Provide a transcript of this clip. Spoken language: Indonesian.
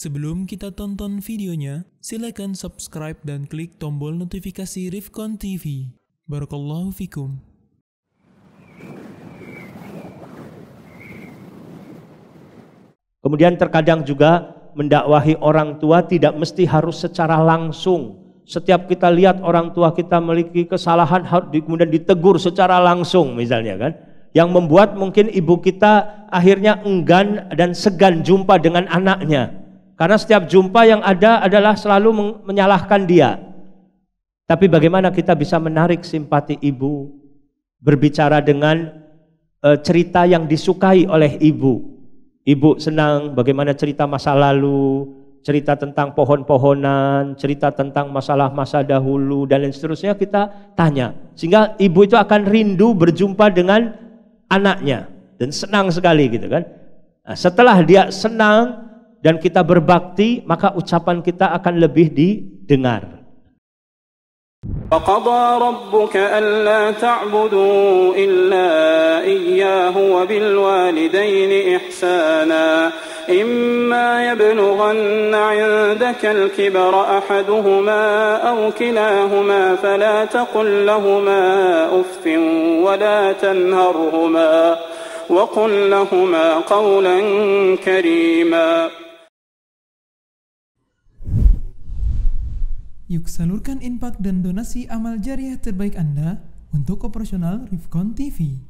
Sebelum kita tonton videonya, silakan subscribe dan klik tombol notifikasi Rifkon TV. Barakallahu fikum. Kemudian terkadang juga mendakwahi orang tua tidak mesti harus secara langsung. Setiap kita lihat orang tua kita memiliki kesalahan kemudian ditegur secara langsung misalnya kan. Yang membuat mungkin ibu kita akhirnya enggan dan segan jumpa dengan anaknya karena setiap jumpa yang ada adalah selalu menyalahkan dia. Tapi bagaimana kita bisa menarik simpati ibu berbicara dengan e, cerita yang disukai oleh ibu. Ibu senang bagaimana cerita masa lalu, cerita tentang pohon-pohonan, cerita tentang masalah masa dahulu dan lain seterusnya kita tanya. Sehingga ibu itu akan rindu berjumpa dengan anaknya dan senang sekali gitu kan. Nah, setelah dia senang, dan kita berbakti, maka ucapan kita akan lebih didengar. وقضى ربك ألا تعبدوا إلا إياه وبالوالدين إحسانا إما يبلغن عندك الكبر أحدهما أو كلاهما فلا تقل لهما أف ولا تنهرهما وقل لهما قولا كريما Yuk salurkan impak dan donasi amal jariah terbaik Anda untuk operasional Rifkon TV.